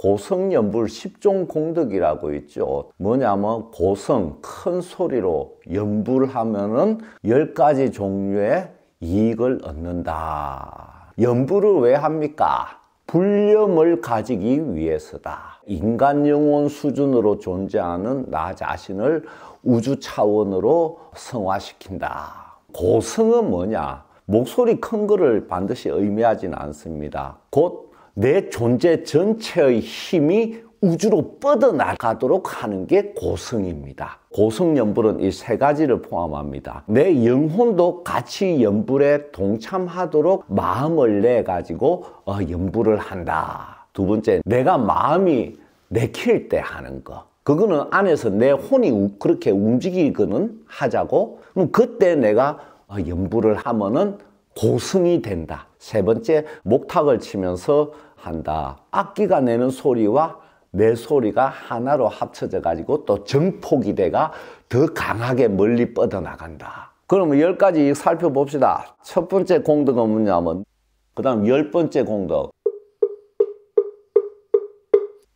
고성연불 십종 공덕이라고 있죠. 뭐냐면 고성, 큰 소리로 연불하면은 열가지 종류의 이익을 얻는다. 연불을 왜 합니까? 불념을 가지기 위해서다. 인간 영혼 수준으로 존재하는 나 자신을 우주 차원으로 성화시킨다. 고성은 뭐냐? 목소리 큰 거를 반드시 의미하진 않습니다. 곧내 존재 전체의 힘이 우주로 뻗어나가도록 하는 게 고성입니다. 고성연불은 이 세 가지를 포함합니다. 내 영혼도 같이 연불에 동참하도록 마음을 내 가지고 어, 연불을 한다. 두 번째, 내가 마음이 내킬 때 하는 거. 그거는 안에서 내 혼이 그렇게 움직이거는 하자고. 그럼 그때 내가 어, 연불을 하면은 고승이 된다. 세 번째, 목탁을 치면서 한다. 악기가 내는 소리와 내 소리가 하나로 합쳐져 가지고 또 정폭이 돼가 더 강하게 멀리 뻗어나간다. 그러면 열 가지 살펴봅시다. 첫 번째 공덕은 뭐냐면 그 다음 열 번째 공덕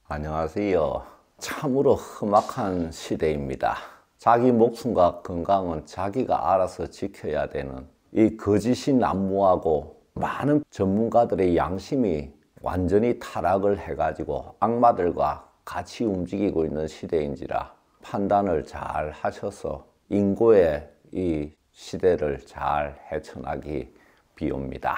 안녕하세요. 참으로 험악한 시대입니다. 자기 목숨과 건강은 자기가 알아서 지켜야 되는 이 거짓이 난무하고 많은 전문가들의 양심이 완전히 타락을 해가지고 악마들과 같이 움직이고 있는 시대인지라 판단을 잘 하셔서 인고의 이 시대를 잘 헤쳐나기 비웁니다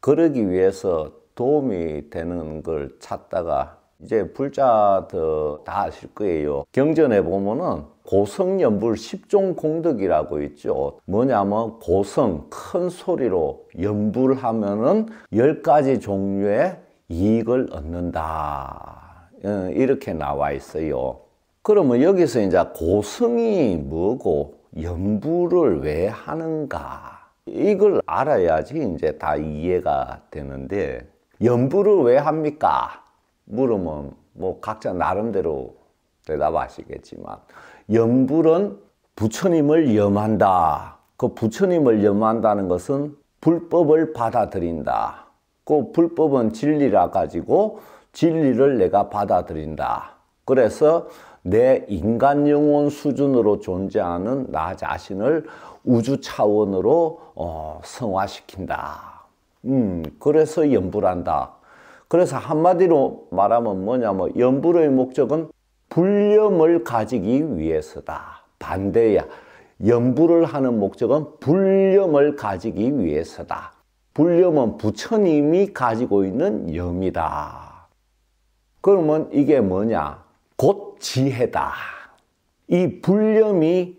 그러기 위해서 도움이 되는 걸 찾다가 이제 불자들 다 아실 거예요. 경전에 보면은 고성연불 1종 공덕이라고 있죠. 뭐냐면 고성 큰 소리로 연불하면은 1가지 종류의 이익을 얻는다. 어, 이렇게 나와 있어요. 그러면 여기서 이제 고승이 뭐고 연부를 왜 하는가? 이걸 알아야지 이제 다 이해가 되는데 연부를 왜 합니까? 물으면 뭐 각자 나름대로 대답하시겠지만 연불은 부처님을 염한다. 그 부처님을 염한다는 것은 불법을 받아들인다. 그 불법은 진리라 가지고 진리를 내가 받아들인다. 그래서 내 인간 영혼 수준으로 존재하는 나 자신을 우주 차원으로 어, 성화시킨다. 음, 그래서 염불한다 그래서 한마디로 말하면 뭐냐면 뭐 염불의 목적은 불염을 가지기 위해서다. 반대야. 염불을 하는 목적은 불염을 가지기 위해서다. 불념은 부처님이 가지고 있는 염이다. 그러면 이게 뭐냐? 곧 지혜다. 이 불념이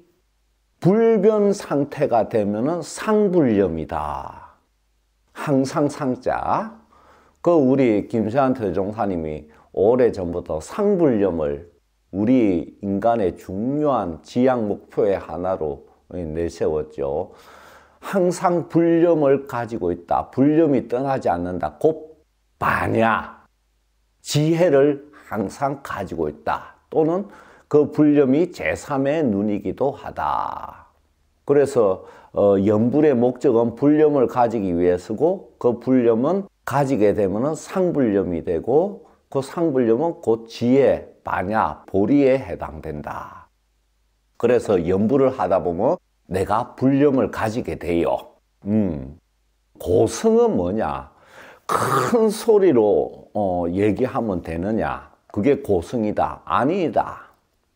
불변 상태가 되면 상불념이다. 항상 상자. 그 우리 김세한 대종사님이 오래 전부터 상불념을 우리 인간의 중요한 지향 목표의 하나로 내세웠죠. 항상 불념을 가지고 있다. 불념이 떠나지 않는다. 곧 반야. 지혜를 항상 가지고 있다. 또는 그 불념이 제3의 눈이기도 하다. 그래서 어, 연불의 목적은 불념을 가지기 위해서고 그 불념은 가지게 되면 상불념이 되고 그 상불념은 곧 지혜, 반야, 보리에 해당된다. 그래서 연불을 하다 보면 내가 불령을 가지게 돼요. 음. 고성은 뭐냐? 큰 소리로 어, 얘기하면 되느냐? 그게 고성이다. 아니다.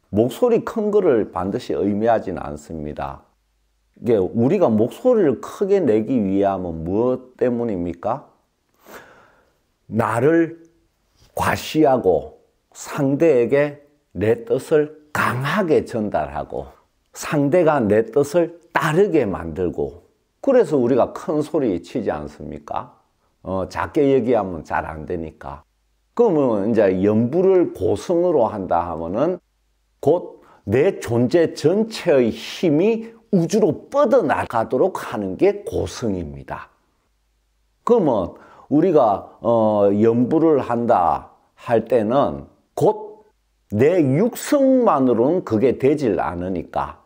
목소리 큰 거를 반드시 의미하진 않습니다. 이게 우리가 목소리를 크게 내기 위해 하 무엇 때문입니까? 나를 과시하고 상대에게 내 뜻을 강하게 전달하고 상대가 내 뜻을 따르게 만들고 그래서 우리가 큰 소리 치지 않습니까? 어, 작게 얘기하면 잘 안 되니까. 그러면 이제 연부를 고성으로 한다 하면은 곧 내 존재 전체의 힘이 우주로 뻗어나가도록 하는 게 고성입니다. 그러면 우리가 어, 연부를 한다 할 때는 곧내 육성만으로는 그게 되질 않으니까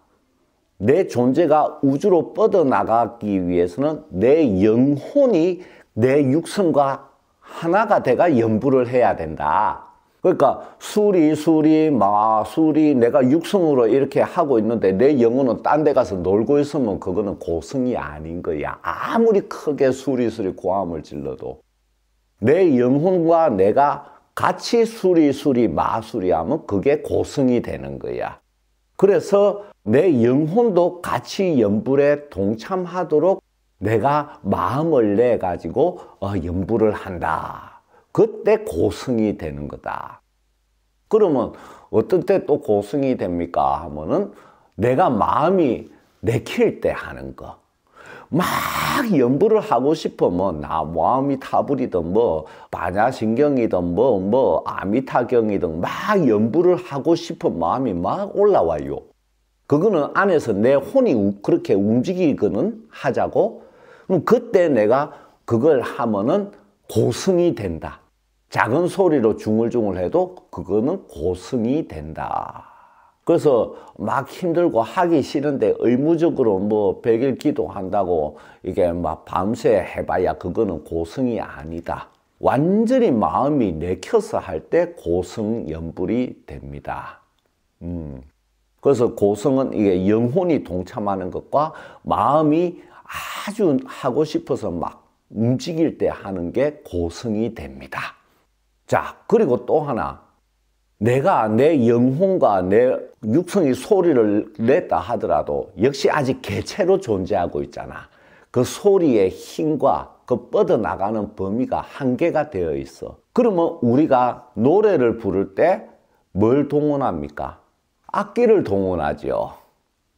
내 존재가 우주로 뻗어나가기 위해서는 내 영혼이 내 육성과 하나가 돼가 연부를 해야 된다. 그러니까 수리 수리 마수리 내가 육성으로 이렇게 하고 있는데 내 영혼은 딴 데 가서 놀고 있으면 그거는 고성이 아닌 거야. 아무리 크게 수리 수리 고함을 질러도 내 영혼과 내가 같이 수리수리 마수리하면 그게 고승이 되는 거야. 그래서 내 영혼도 같이 연불에 동참하도록 내가 마음을 내 가지고 어, 연불을 한다. 그때 고승이 되는 거다. 그러면 어떤 때 또 고승이 됩니까? 하면은 내가 마음이 내킬 때 하는 거. 막 염불을 하고 싶으면 아, 뭐, 마음이 타불이든 뭐 반야신경이든 뭐뭐 뭐, 아미타경이든 막 염불을 하고 싶은 마음이 막 올라와요. 그거는 안에서 내 혼이 그렇게 움직이거는 하자고 그럼 그때 내가 그걸 하면은 고승이 된다. 작은 소리로 중얼중얼 해도 그거는 고승이 된다. 그래서 막 힘들고 하기 싫은데 의무적으로 뭐1 0일 기도한다고 이게 막 밤새 해봐야 그거는 고승이 아니다. 완전히 마음이 내켜서 할 때 고승 연불이 됩니다. 음. 그래서 고성은 이게 영혼이 동참하는 것과 마음이 아주 하고 싶어서 막 움직일 때 하는 게 고성이 됩니다. 자, 그리고 또 하나. 내가 내 영혼과 내 육성이 소리를 냈다 하더라도 역시 아직 개체로 존재하고 있잖아. 그 소리의 힘과 그 뻗어나가는 범위가 한계가 되어 있어. 그러면 우리가 노래를 부를 때 뭘 동원합니까? 악기를 동원하지요.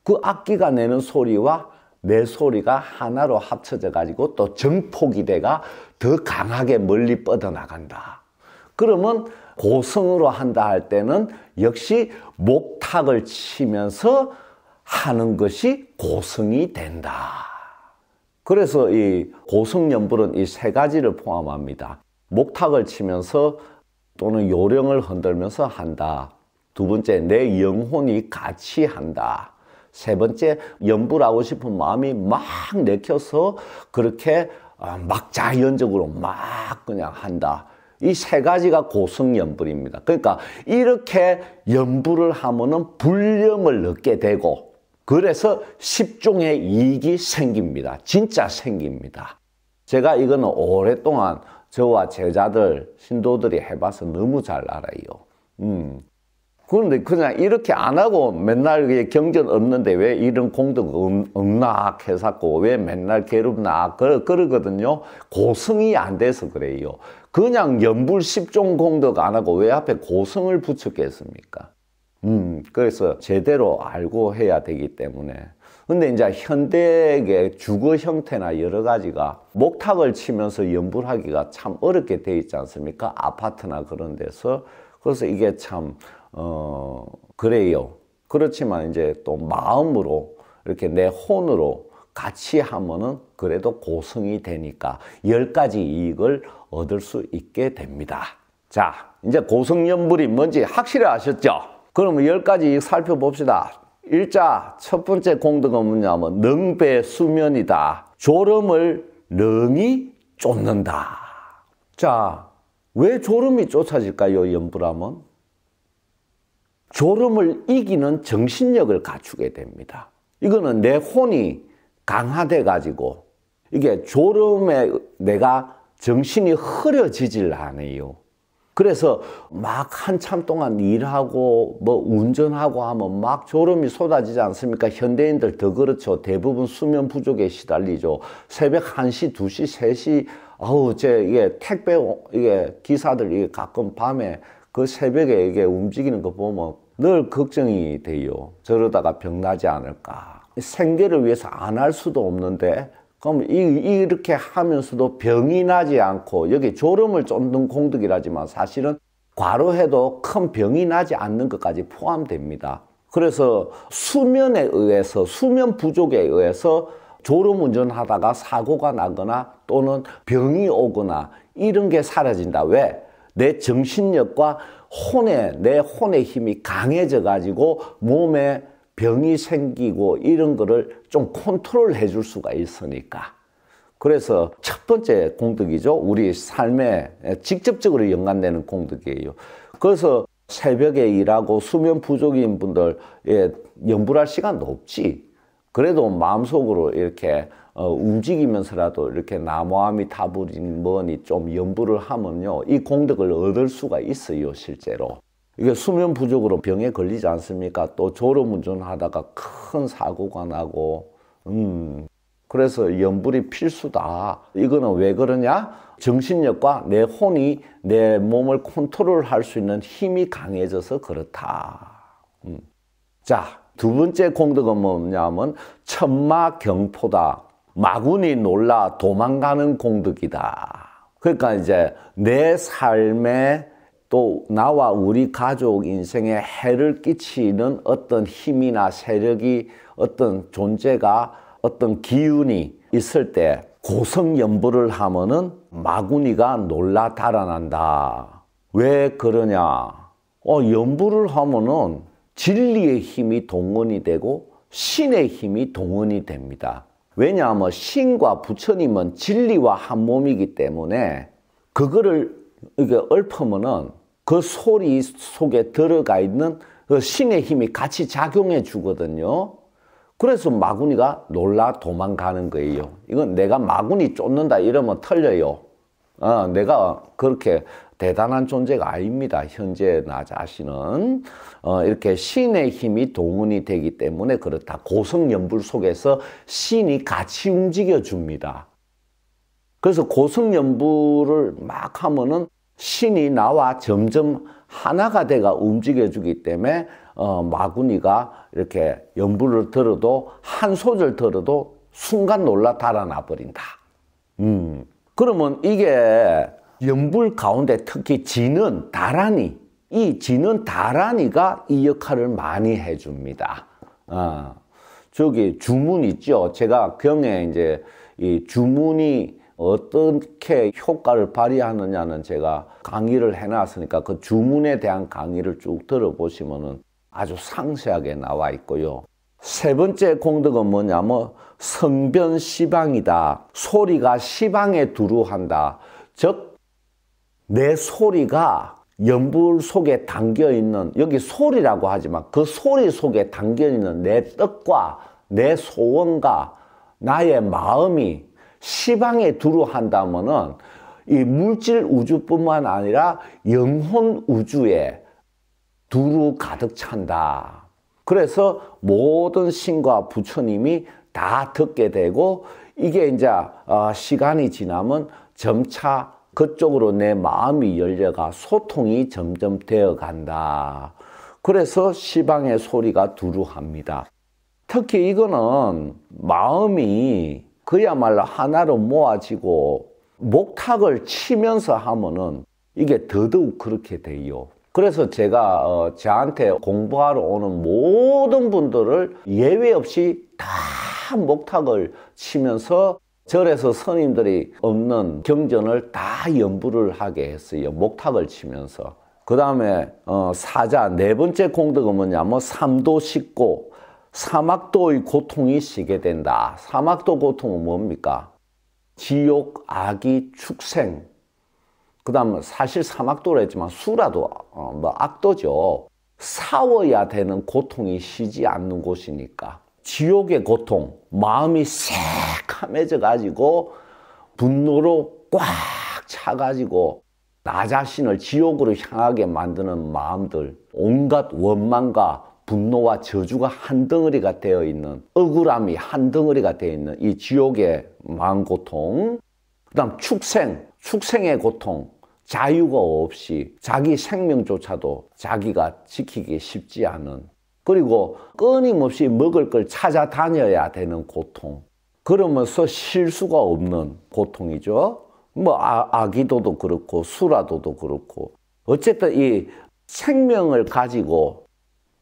그 악기가 내는 소리와 내 소리가 하나로 합쳐져 가지고 또 정폭이 돼가 더 강하게 멀리 뻗어나간다. 그러면 고성으로 한다 할 때는 역시 목탁을 치면서 하는 것이 고성이 된다. 그래서 이 고성연불은 이 세 가지를 포함합니다. 목탁을 치면서 또는 요령을 흔들면서 한다. 두 번째, 내 영혼이 같이 한다. 세 번째, 연불하고 싶은 마음이 막 내켜서 그렇게 아, 막 자연적으로 막 그냥 한다. 이세 가지가 고성연불입니다. 그러니까 이렇게 연불을 하면은 불염을 얻게 되고 그래서 10종의 이익이 생깁니다. 진짜 생깁니다. 제가 이거는 오랫동안 저와 제자들, 신도들이 해봐서 너무 잘 알아요. 음. 그런데 그냥 이렇게 안 하고 맨날 경전 없는데 왜 이런 공덕 음, 음락 해갖왜 맨날 괴롭나 그러, 그러거든요. 고성이안 돼서 그래요. 그냥 연불 10종 공덕 안 하고 왜 앞에 고성을 붙였겠습니까? 음, 그래서 제대로 알고 해야 되기 때문에. 근데 이제 현대의 주거 형태나 여러 가지가 목탁을 치면서 연불하기가 참 어렵게 돼 있지 않습니까? 아파트나 그런 데서. 그래서 이게 참, 어, 그래요. 그렇지만 이제 또 마음으로 이렇게 내 혼으로 같이 하면은 그래도 고성이 되니까 10가지 이익을 얻을 수 있게 됩니다. 자, 이제 고성연불이 뭔지 확실히 아셨죠? 그러면 10가지 이익 살펴봅시다. 일자 첫 번째 공덕은 뭐냐면 능배 수면이다. 졸음을 능이 쫓는다. 자, 왜 졸음이 쫓아질까요? 연불하면 졸음을 이기는 정신력을 갖추게 됩니다. 이거는 내 혼이 강화돼 가지고 이게 졸음에 내가 정신이 흐려지질 않아요. 그래서 막 한참 동안 일하고 뭐 운전하고 하면 막 졸음이 쏟아지지 않습니까? 현대인들 더 그렇죠. 대부분 수면 부족에 시달리죠. 새벽 한시두시세시 아우, 제 이게 택배 이게 기사들 이게 가끔 밤에 그 새벽에 이게 움직이는 거 보면 늘 걱정이 돼요. 저러다가 병 나지 않을까. 생계를 위해서 안 할 수도 없는데 그럼 이, 렇게 하면서도 병이 나지 않고 여기 졸음을 쫓는 공덕이라지만 사실은 과로해도 큰 병이 나지 않는 것까지 포함됩니다. 그래서 수면에 의해서 수면 부족에 의해서 졸음 운전하다가 사고가 나거나 또는 병이 오거나 이런 게 사라진다. 왜? 내 정신력과 혼의 내 혼의 힘이 강해져 가지고 몸에 병이 생기고 이런 거를 좀 컨트롤 해줄 수가 있으니까. 그래서 첫 번째 공덕이죠. 우리 삶에 직접적으로 연관되는 공덕이에요. 그래서 새벽에 일하고 수면 부족인 분들에 연불할 시간도 없지. 그래도 마음속으로 이렇게 어, 움직이면서라도 이렇게 나무암이 타부린 뭐니 좀연불을 하면요. 이 공덕을 얻을 수가 있어요, 실제로. 이게 수면 부족으로 병에 걸리지 않습니까? 또 졸음운전하다가 큰 사고가 나고 음 그래서 염불이 필수다. 이거는 왜 그러냐? 정신력과 내 혼이 내 몸을 컨트롤할 수 있는 힘이 강해져서 그렇다. 음. 자, 두 번째 공덕은 뭐냐면 천마경포다. 마군이 놀라 도망가는 공덕이다. 그러니까 이제 내 삶의 또 나와 우리 가족 인생에 해를 끼치는 어떤 힘이나 세력이 어떤 존재가 어떤 기운이 있을 때 고성연부를 하면은 마구니가 놀라 달아난다. 왜 그러냐? 어, 연부를 하면은 진리의 힘이 동원이 되고 신의 힘이 동원이 됩니다. 왜냐하면 신과 부처님은 진리와 한 몸이기 때문에 그거를 이게 얽으면은 그 소리 속에 들어가 있는 그 신의 힘이 같이 작용해 주거든요. 그래서 마구니가 놀라 도망가는 거예요. 이건 내가 마구니 쫓는다 이러면 털려요. 아, 내가 그렇게 대단한 존재가 아닙니다. 현재 나 자신은 어, 이렇게 신의 힘이 동원이 되기 때문에 그렇다. 고성연불 속에서 신이 같이 움직여 줍니다. 그래서 고성연불을 막 하면은 신이 나와 점점 하나가 돼가 움직여주기 때문에 어, 마구니가 이렇게 연불을 들어도 한 소절 들어도 순간 놀라 달아나 버린다. 음. 그러면 이게 연불 가운데 특히 지는 다란이 이 지는 다란이가 이 역할을 많이 해줍니다. 어. 저기 주문 있죠. 제가 경에 이제 이 주문이 어떻게 효과를 발휘하느냐는 제가 강의를 해놨으니까 그 주문에 대한 강의를 쭉들어보시면 아주 상세하게 나와 있고요. 세 번째 공덕은 뭐냐 뭐 성변 시방이다. 소리가 시방에 두루한다. 즉 내 소리가 연불 속에 담겨 있는 여기 소리라고 하지만 그 소리 속에 담겨 있는 내 뜻과 내 소원과 나의 마음이 시방에 두루 한다면은 이 물질 우주뿐만 아니라 영혼 우주에 두루 가득 찬다. 그래서 모든 신과 부처님이 다 듣게 되고 이게 이제 아, 시간이 지나면 점차 그쪽으로 내 마음이 열려가 소통이 점점 되어 간다. 그래서 시방의 소리가 두루합니다. 특히 이거는 마음이 그야말로 하나로 모아지고 목탁을 치면서 하면은 이게 더더욱 그렇게 돼요. 그래서 제가 어, 저한테 공부하러 오는 모든 분들을 예외 없이 다 목탁을 치면서 절에서 선임들이 없는 경전을 다 연부를 하게 했어요. 목탁을 치면서. 그 다음에 어, 사자 네 번째 공덕은 뭐냐면 삼도 씻고 사막도의 고통이 시게 된다. 사막도 고통은 뭡니까? 지옥, 악이, 축생. 그 다음 사실 사막도라 했지만 수라도 어, 뭐 악도죠. 싸워야 되는 고통이 쉬지 않는 곳이니까. 지옥의 고통, 마음이 새카매져 가지고 분노로 꽉 차가지고 나 자신을 지옥으로 향하게 만드는 마음들, 온갖 원망과 분노와 저주가 한 덩어리가 되어 있는 억울함이 한 덩어리가 되어 있는 이 지옥의 마음 고통 그 다음 축생 축생의 고통 자유가 없이 자기 생명조차도 자기가 지키기 쉽지 않은 그리고 끊임없이 먹을 걸 찾아다녀야 되는 고통 그러면서 쉴수가 없는 고통이죠 뭐 아, 아기도도 그렇고 수라도도 그렇고 어쨌든 이 생명을 가지고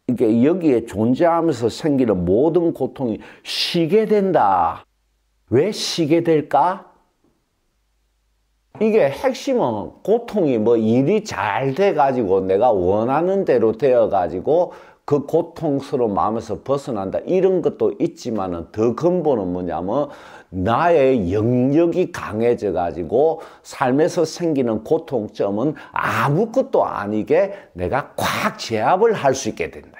이게 그러니까 여기에 존재하면서 생기는 모든 고통이 쉬게 된다. 왜 쉬게 될까? 이게 핵심은 고통이 뭐 일이 잘 돼가지고 내가 원하는 대로 되어가지고 그 고통스러운 마음에서 벗어난다 이런 것도 있지만은 더 근본은 뭐냐면 나의 영역이 강해져 가지고 삶에서 생기는 고통점은 아무것도 아니게 내가 꽉 제압을 할 수 있게 된다.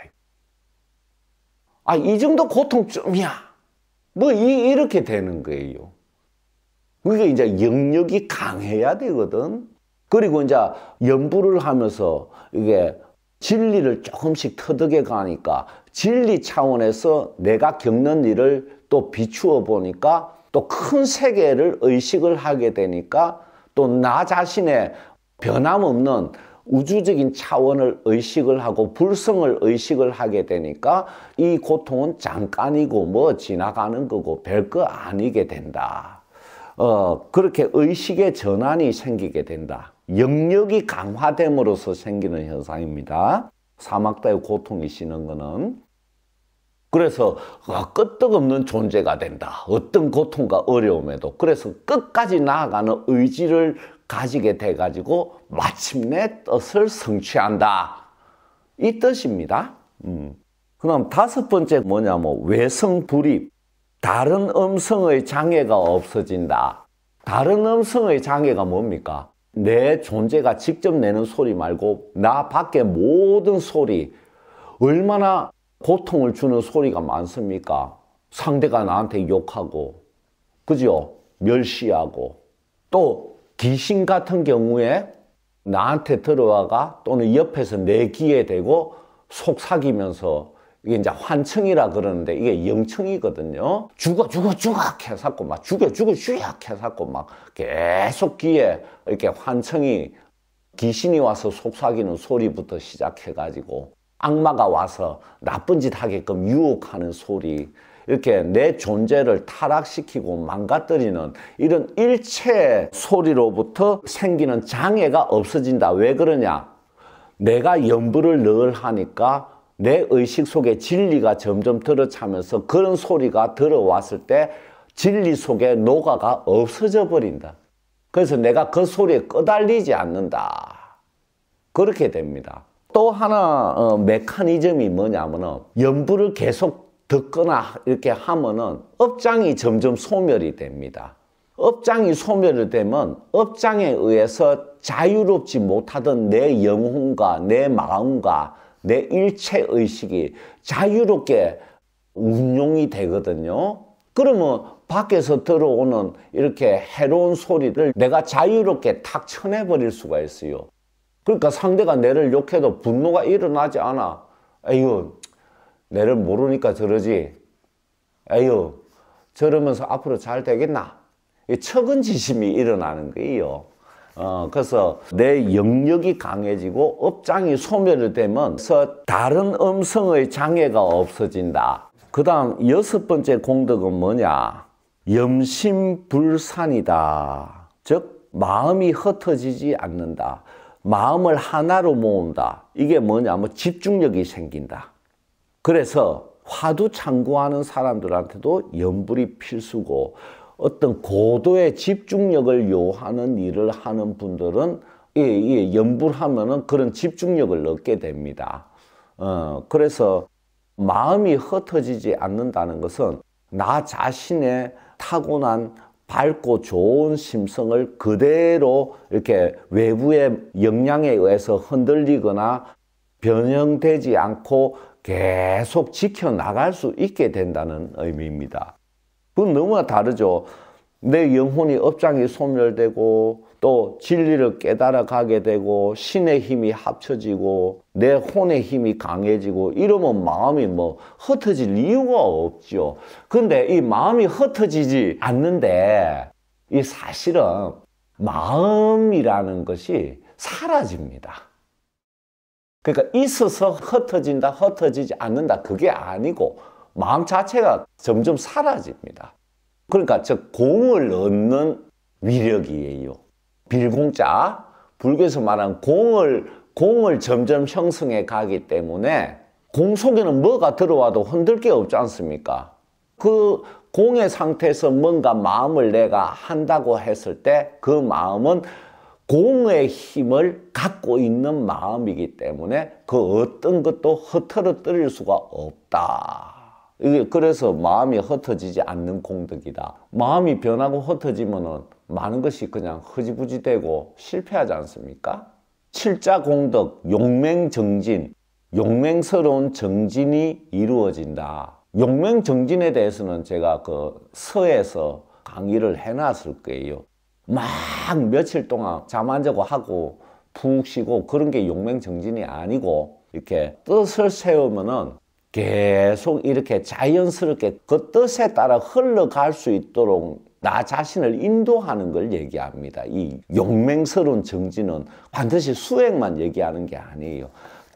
아, 이 정도 고통점이야. 뭐, 이, 이렇게 되는 거예요. 그게 그러니까 이제 영역이 강해야 되거든. 그리고 이제 연부를 하면서 이게 진리를 조금씩 터득해 가니까 진리 차원에서 내가 겪는 일을 또 비추어 보니까 또큰 세계를 의식을 하게 되니까 또 나 자신의 변함없는 우주적인 차원을 의식을 하고 불성을 의식을 하게 되니까 이 고통은 잠깐이고 뭐 지나가는 거고 별거 아니게 된다. 어, 그렇게 의식의 전환이 생기게 된다. 영역이 강화됨으로써 생기는 현상입니다. 사막다의 고통이 시는 거는 그래서 아, 끄떡없는 존재가 된다. 어떤 고통과 어려움에도. 그래서 끝까지 나아가는 의지를 가지게 돼가지고 마침내 뜻을 성취한다. 이 뜻입니다. 음. 그럼 다섯 번째 뭐냐면 외성불입. 다른 음성의 장애가 없어진다. 다른 음성의 장애가 뭡니까? 내 존재가 직접 내는 소리 말고 나 밖에 모든 소리 얼마나 고통을 주는 소리가 많습니까? 상대가 나한테 욕하고, 그죠? 멸시하고, 또 귀신 같은 경우에 나한테 들어와가 또는 옆에서 내 귀에 대고 속삭이면서 이게 이제 환청이라 그러는데 이게 영청이거든요. 죽어 죽어 죽어 해갖막 죽여 죽어 죽여 해갖막 계속 귀에 이렇게 환청이 귀신이 와서 속삭이는 소리부터 시작해가지고 악마가 와서 나쁜 짓 하게끔 유혹하는 소리, 이렇게 내 존재를 타락시키고 망가뜨리는 이런 일체 소리로부터 생기는 장애가 없어진다. 왜 그러냐? 내가 연부를 늘 하니까 내 의식 속에 진리가 점점 들어차면서 그런 소리가 들어왔을 때 진리 속에 노가가 없어져 버린다. 그래서 내가 그 소리에 끄달리지 않는다. 그렇게 됩니다. 또 하나 어, 메커니즘이 뭐냐면은 연부를 계속 듣거나 이렇게 하면은 업장이 점점 소멸이 됩니다. 업장이 소멸이 되면 업장에 의해서 자유롭지 못하던 내 영혼과 내 마음과 내 일체 의식이 자유롭게 운용이 되거든요. 그러면 밖에서 들어오는 이렇게 해로운 소리를 내가 자유롭게 탁 쳐내버릴 수가 있어요. 그러니까 상대가 내를 욕해도 분노가 일어나지 않아. 에휴, 내를 모르니까 저러지. 에휴, 저러면서 앞으로 잘 되겠나? 이 척은지심이 일어나는 거예요. 어, 그래서 내 영역이 강해지고 업장이 소멸되면 다른 음성의 장애가 없어진다. 그 다음 여섯 번째 공덕은 뭐냐? 염심불산이다. 즉 마음이 흩어지지 않는다. 마음을 하나로 모은다. 이게 뭐냐면 뭐 집중력이 생긴다. 그래서 화두 창구하는 사람들한테도 연불이 필수고 어떤 고도의 집중력을 요하는 일을 하는 분들은 예, 예, 연불하면은 그런 집중력을 얻게 됩니다. 어, 그래서 마음이 흩어지지 않는다는 것은 나 자신의 타고난 밝고 좋은 심성을 그대로 이렇게 외부의 영향에 의해서 흔들리거나 변형되지 않고 계속 지켜나갈 수 있게 된다는 의미입니다. 그건 너무나 다르죠. 내 영혼이 업장이 소멸되고 또 진리를 깨달아 가게 되고 신의 힘이 합쳐지고 내 혼의 힘이 강해지고 이러면 마음이 뭐 흩어질 이유가 없죠. 근데 이 마음이 흩어지지 않는데 이 사실은 마음이라는 것이 사라집니다. 그러니까 있어서 흩어진다, 흩어지지 않는다 그게 아니고 마음 자체가 점점 사라집니다. 그러니까 즉 공을 얻는 위력이에요. 빌공자 불교에서 말하는 공을 공을 점점 형성해 가기 때문에 공 속에는 뭐가 들어와도 흔들 게 없지 않습니까? 그 공의 상태에서 뭔가 마음을 내가 한다고 했을 때 그 마음은 공의 힘을 갖고 있는 마음이기 때문에 그 어떤 것도 흐트러뜨릴 수가 없다. 그래서 마음이 흩어지지 않는 공덕이다. 마음이 변하고 흩어지면은 많은 것이 그냥 허지부지 되고 실패하지 않습니까? 칠자 공덕, 용맹 정진, 용맹스러운 정진이 이루어진다. 용맹 정진에 대해서는 제가 그 서에서 강의를 해놨을 거예요. 막 며칠 동안 잠 안 자고 하고 푹 쉬고 그런 게 용맹 정진이 아니고 이렇게 뜻을 세우면은 계속 이렇게 자연스럽게 그 뜻에 따라 흘러갈 수 있도록 나 자신을 인도하는 걸 얘기합니다. 이 용맹스러운 정지는 반드시 수행만 얘기하는 게 아니에요.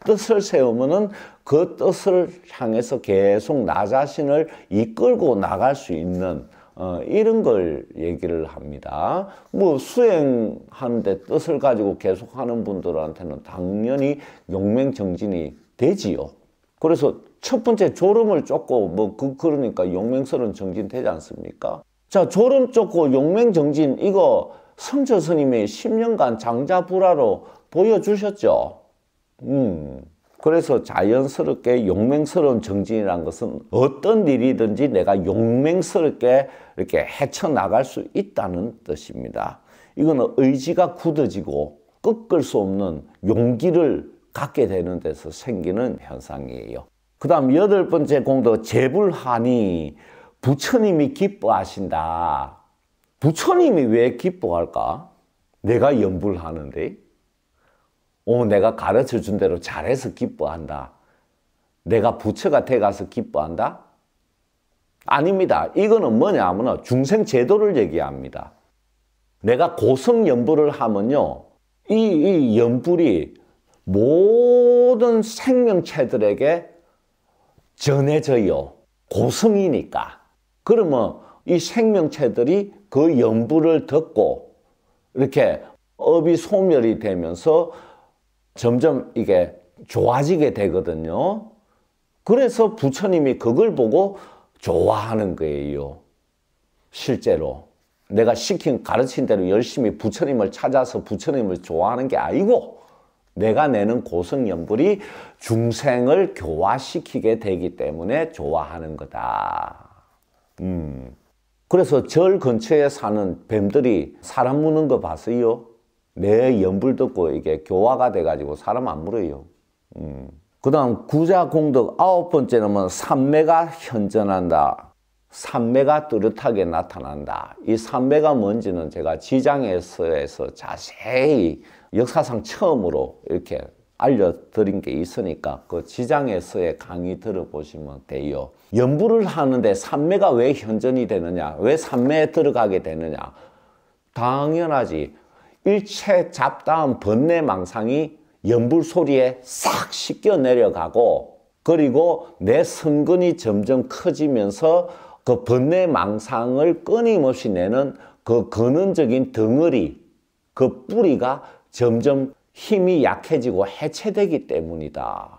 뜻을 세우면은 그 뜻을 향해서 계속 나 자신을 이끌고 나갈 수 있는 어, 이런 걸 얘기를 합니다. 뭐 수행하는데 뜻을 가지고 계속 하는 분들한테는 당연히 용맹정진이 되지요. 그래서 첫 번째 졸음을 쫓고 뭐 그, 그러니까 용맹스러운 정진 되지 않습니까? 자, 졸음 쫓고 용맹정진, 이거 성철 스님이 10년간 장자불화로 보여주셨죠. 음. 그래서 자연스럽게 용맹스러운 정진이란 것은 어떤 일이든지 내가 용맹스럽게 이렇게 헤쳐나갈 수 있다는 뜻입니다. 이거는 의지가 굳어지고 꺾을 수 없는 용기를 갖게 되는 데서 생기는 현상이에요. 그 다음 여덟 번째 공덕, 재불하니 부처님이 기뻐하신다. 부처님이 왜 기뻐할까? 내가 연불 하는데? 오, 어, 내가 가르쳐 준 대로 잘해서 기뻐한다. 내가 부처가 돼가서 기뻐한다? 아닙니다. 이거는 뭐냐 하면 중생 제도를 얘기합니다. 내가 고성 연불을 하면요. 이, 이 연불이 모든 생명체들에게 전해져요. 고성이니까. 그러면 이 생명체들이 그 염불을 듣고 이렇게 업이 소멸이 되면서 점점 이게 좋아지게 되거든요. 그래서 부처님이 그걸 보고 좋아하는 거예요. 실제로. 내가 시킨 가르친 대로 열심히 부처님을 찾아서 부처님을 좋아하는 게 아니고 내가 내는 고성연불이 중생을 교화시키게 되기 때문에 좋아하는 거다. 음. 그래서 절 근처에 사는 뱀들이 사람 무는 거 봤어요? 내 연불 듣고 이게 교화가 돼가지고 사람 안 물어요. 음. 그 다음 구자공덕 아홉 번째는 삼매가 현전한다. 삼매가 뚜렷하게 나타난다. 이 삼매가 뭔지는 제가 지장에서에서 자세히 역사상 처음으로 이렇게 알려드린 게 있으니까 그 지장에서의 강의 들어보시면 돼요. 연부를 하는데 삼매가 왜 현전이 되느냐? 왜 삼매에 들어가게 되느냐? 당연하지. 일체 잡다한 번뇌 망상이 연불 소리에 싹 씻겨 내려가고 그리고 내 성근이 점점 커지면서 그 번뇌 망상을 끊임없이 내는 그 근원적인 덩어리 그 뿌리가 점점 힘이 약해지고 해체되기 때문이다.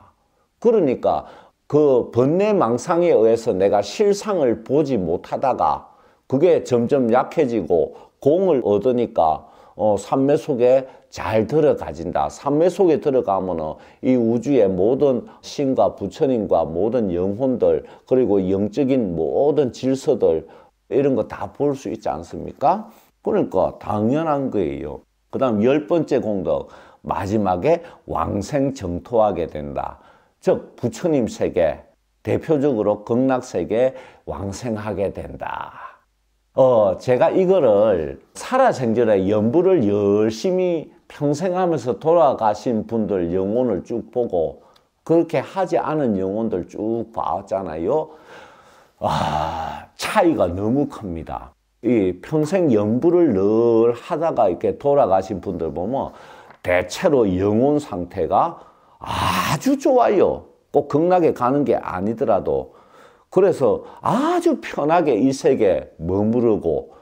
그러니까 그 번뇌망상에 의해서 내가 실상을 보지 못하다가 그게 점점 약해지고 공을 얻으니까 어, 삼매 속에 잘 들어가진다. 삼매 속에 들어가면 이 우주의 모든 신과 부처님과 모든 영혼들 그리고 영적인 모든 질서들 이런 거 다 볼 수 있지 않습니까? 그러니까 당연한 거예요. 그 다음 열 번째 공덕. 마지막에 왕생정토하게 된다. 즉 부처님 세계 대표적으로 극락 세계 왕생하게 된다. 어, 제가 이거를 살아생전에 연부를 열심히 평생 하면서 돌아가신 분들 영혼을 쭉 보고 그렇게 하지 않은 영혼들 쭉 봤잖아요. 아, 차이가 너무 큽니다. 이 평생 연부를 늘 하다가 이렇게 돌아가신 분들 보면 대체로 영혼 상태가 아주 좋아요. 꼭 극락에 가는 게 아니더라도 그래서 아주 편하게 이 세계에 머무르고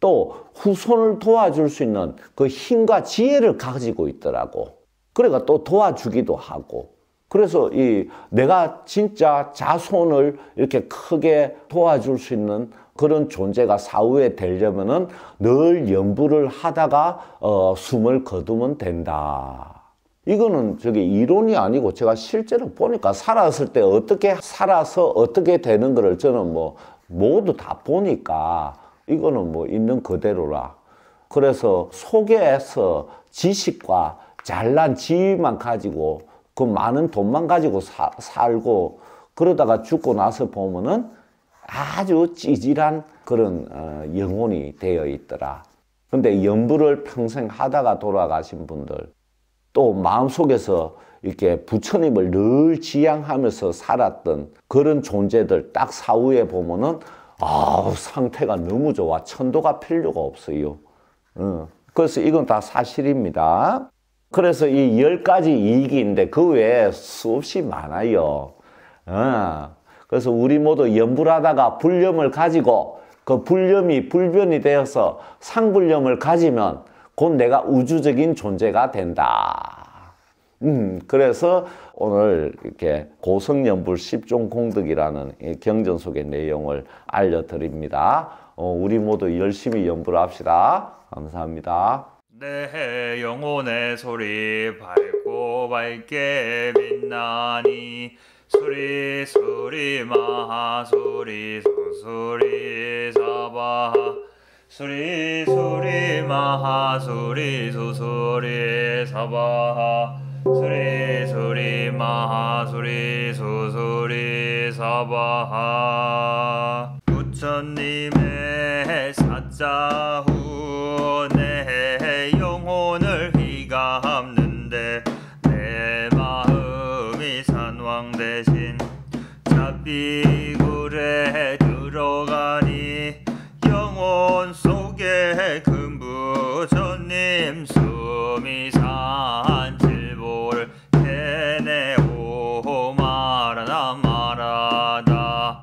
또 후손을 도와줄 수 있는 그 힘과 지혜를 가지고 있더라고. 그러니또 도와주기도 하고. 그래서 이 내가 진짜 자손을 이렇게 크게 도와줄 수 있는 그런 존재가 사후에 되려면은 늘 연구를 하다가 어, 숨을 거두면 된다. 이거는 저기 이론이 아니고 제가 실제로 보니까 살았을 때 어떻게 살아서 어떻게 되는 거를 저는 뭐 모두 다 보니까 이거는 뭐 있는 그대로라. 그래서 속에서 지식과 잘난 지위만 가지고 그 많은 돈만 가지고 사, 살고 그러다가 죽고 나서 보면은 아주 찌질한 그런 어, 영혼이 되어 있더라. 근데 연부를 평생 하다가 돌아가신 분들 또 마음속에서 이렇게 부처님을 늘 지향하면서 살았던 그런 존재들 딱 사후에 보면은 아 상태가 너무 좋아 천도가 필요가 없어요. 응. 어. 그래서 이건 다 사실입니다. 그래서 이 열 가지 이익인데 그 외에 수없이 많아요. 응. 어. 그래서 우리 모두 염불하다가 불염을 가지고 그 불염이 불변이 되어서 상불염을 가지면 곧 내가 우주적인 존재가 된다. 음, 그래서 오늘 이렇게 고성연불 10종 공덕이라는 경전 속의 내용을 알려드립니다. 어, 우리 모두 열심히 연불 합시다. 감사합니다. 내 영혼의 소리 밝고 밝게 빛나니 수리 수리 마하 수리 수수리 사바하 수리 수리 마하 수리 수수리 사바하 수리 수리 마하 수리 수수리 사바하 부처님의 사자후 E.